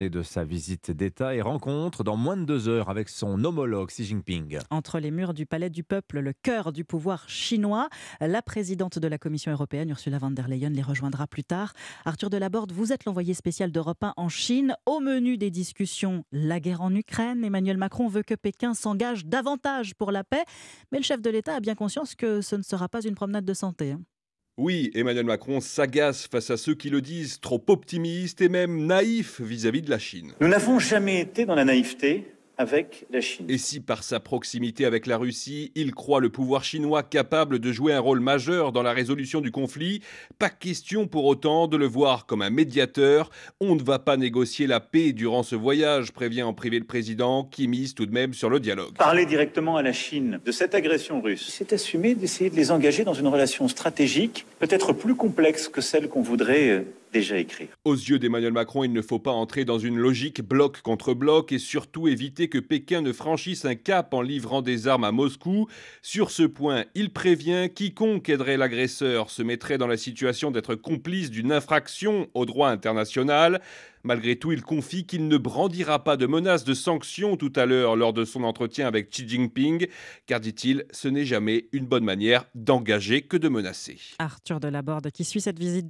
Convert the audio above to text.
de sa visite d'État et rencontre dans moins de deux heures avec son homologue Xi Jinping. Entre les murs du Palais du Peuple, le cœur du pouvoir chinois, la présidente de la Commission européenne, Ursula von der Leyen, les rejoindra plus tard. Arthur Delaborde, vous êtes l'envoyé spécial d'Europe 1 en Chine. Au menu des discussions, la guerre en Ukraine. Emmanuel Macron veut que Pékin s'engage davantage pour la paix, mais le chef de l'État a bien conscience que ce ne sera pas une promenade de santé. Hein. Oui, Emmanuel Macron s'agace face à ceux qui le disent trop optimiste et même naïf vis-à-vis -vis de la Chine. Nous n'avons jamais été dans la naïveté, avec la Chine. Et si par sa proximité avec la Russie, il croit le pouvoir chinois capable de jouer un rôle majeur dans la résolution du conflit, pas question pour autant de le voir comme un médiateur. On ne va pas négocier la paix durant ce voyage, prévient en privé le président, qui mise tout de même sur le dialogue. Parler directement à la Chine de cette agression russe, c'est assumer d'essayer de les engager dans une relation stratégique peut-être plus complexe que celle qu'on voudrait euh, déjà écrire. Aux yeux d'Emmanuel Macron, il ne faut pas entrer dans une logique bloc contre bloc et surtout éviter que Pékin ne franchisse un cap en livrant des armes à Moscou. Sur ce point, il prévient quiconque aiderait l'agresseur se mettrait dans la situation d'être complice d'une infraction au droit international. Malgré tout, il confie qu'il ne brandira pas de menaces de sanctions tout à l'heure lors de son entretien avec Xi Jinping, car dit-il, ce n'est jamais une bonne manière d'engager que de menacer. Arthur qui suit cette visite